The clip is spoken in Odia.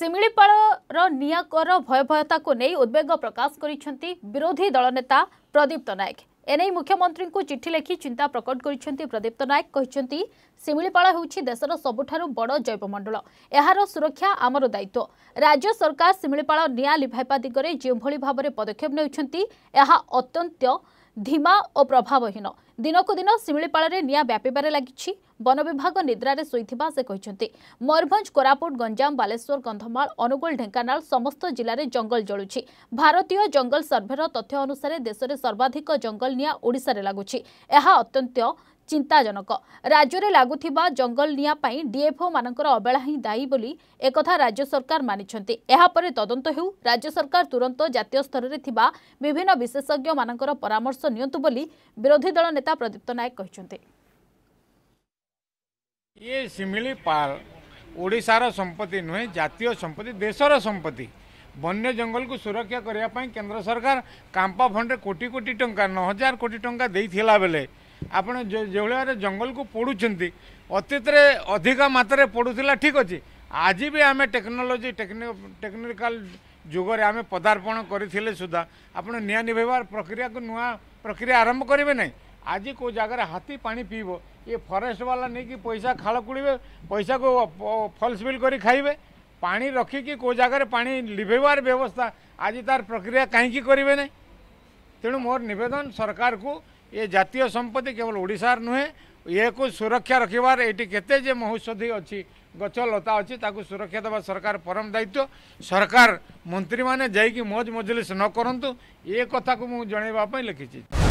ଶିମିଳିପାଳର ନିଆଁକର ଭୟଭୟତାକୁ ନେଇ ଉଦ୍ବେଗ ପ୍ରକାଶ କରିଛନ୍ତି ବିରୋଧୀ ଦଳ ନେତା ପ୍ରଦୀପ୍ତ ନାୟକ ଏନେଇ ମୁଖ୍ୟମନ୍ତ୍ରୀଙ୍କୁ ଚିଠି ଲେଖି ଚିନ୍ତା ପ୍ରକଟ କରିଛନ୍ତି ପ୍ରଦୀପ୍ତ ନାୟକ କହିଛନ୍ତି ଶିମିଳିପାଳ ହେଉଛି ଦେଶର ସବୁଠାରୁ ବଡ଼ ଜୈବମଣ୍ଡଳ ଏହାର ସୁରକ୍ଷା ଆମର ଦାୟିତ୍ୱ ରାଜ୍ୟ ସରକାର ଶିମିଳିପାଳ ନିଆଁ ଲିଭାଇବା ଦିଗରେ ଯେଉଁଭଳି ଭାବରେ ପଦକ୍ଷେପ ନେଉଛନ୍ତି ଏହା ଅତ୍ୟନ୍ତ ଧିମା ଓ ପ୍ରଭାବହୀନ ଦିନକୁ ଦିନ ଶିମିଳିପାଳରେ ନିଆଁ ବ୍ୟାପିବାରେ ଲାଗିଛି ବନ ବିଭାଗ ନିଦ୍ରାରେ ଶୋଇଥିବା ସେ କହିଛନ୍ତି ମୟୂରଭଞ୍ଜ କୋରାପୁଟ ଗଞ୍ଜାମ ବାଲେଶ୍ୱର କନ୍ଧମାଳ ଅନୁଗୁଳ ଢେଙ୍କାନାଳ ସମସ୍ତ ଜିଲ୍ଲାରେ ଜଙ୍ଗଲ ଜଳୁଛି ଭାରତୀୟ ଜଙ୍ଗଲ ସର୍ଭେର ତଥ୍ୟ ଅନୁସାରେ ଦେଶରେ ସର୍ବାଧିକ ଜଙ୍ଗଲ ନିଆଁ ଓଡ଼ିଶାରେ ଲାଗୁଛି ଏହା ଅତ୍ୟନ୍ତ ଚିନ୍ତାଜନକ ରାଜ୍ୟରେ ଲାଗୁଥିବା ଜଙ୍ଗଲ ନିଆଁ ପାଇଁ ଡିଏଫ୍ଓମାନଙ୍କର ଅବେଳା ହିଁ ଦାୟୀ ବୋଲି ଏକଥା ରାଜ୍ୟ ସରକାର ମାନିଛନ୍ତି ଏହାପରେ ତଦନ୍ତ ହେଉ ରାଜ୍ୟ ସରକାର ତୁରନ୍ତ ଜାତୀୟ ସ୍ତରରେ ଥିବା ବିଭିନ୍ନ ବିଶେଷଜ୍ଞମାନଙ୍କର ପରାମର୍ଶ ନିଅନ୍ତୁ ବୋଲି ବିରୋଧୀ ଦଳ ନେତା ପ୍ରଦୀପ୍ତ ନାୟକ କହିଛନ୍ତି ଇଏ ସିମିଳିପାଳ ଓଡ଼ିଶାର ସମ୍ପତ୍ତି ନୁହେଁ ଜାତୀୟ ସମ୍ପତ୍ତି ଦେଶର ସମ୍ପତ୍ତି ବନ୍ୟ ଜଙ୍ଗଲକୁ ସୁରକ୍ଷା କରିବା ପାଇଁ କେନ୍ଦ୍ର ସରକାର କାମ୍ପା ଫଣ୍ଡରେ କୋଟି କୋଟି ଟଙ୍କା ନଅ ହଜାର କୋଟି ଟଙ୍କା ଦେଇଥିଲା ବେଳେ ଆପଣ ଯେଉଁଭଳି ଭାବରେ ଜଙ୍ଗଲକୁ ପୋଡ଼ୁଛନ୍ତି ଅତୀତରେ ଅଧିକା ମାତ୍ରାରେ ପୋଡ଼ୁଥିଲା ଠିକ୍ ଅଛି ଆଜି ବି ଆମେ ଟେକ୍ନୋଲୋଜି ଟେକ୍ନିକାଲ ଯୁଗରେ ଆମେ ପଦାର୍ପଣ କରିଥିଲେ ସୁଦ୍ଧା ଆପଣ ନିଆଁ ନିଭାଇବା ପ୍ରକ୍ରିୟାକୁ ନୂଆ ପ୍ରକ୍ରିୟା ଆରମ୍ଭ କରିବେ ନାହିଁ ଆଜି କେଉଁ ଜାଗାରେ ହାତୀ ପାଣି ପିଇବ ଇଏ ଫରେଷ୍ଟବାଲା ନେଇକି ପଇସା ଖାଳ କୁଳିବେ ପଇସାକୁ ଫଲ୍ସ ବିଲ୍ କରି ଖାଇବେ ପାଣି ରଖିକି କେଉଁ ଜାଗାରେ ପାଣି ଲିଭେଇବାର ବ୍ୟବସ୍ଥା ଆଜି ତାର ପ୍ରକ୍ରିୟା କାହିଁକି କରିବେ ନାହିଁ ତେଣୁ ମୋର ନିବେଦନ ସରକାରକୁ ये জাতীয় সম্পত্তি কেবল ওড়িশার নুহেঁ ইয়াকু সুরক্ষা রখিবার এটি কেতে যে মহৌষধি অছি গছ লতা অছি তাকে সুরক্ষা দেওয়া সরকার পরম দায়িত্ব সরকার মন্ত্রী মানে যাইকি মজ মজলিস ন করতু এ কথা মু জনাইবা লিখিছি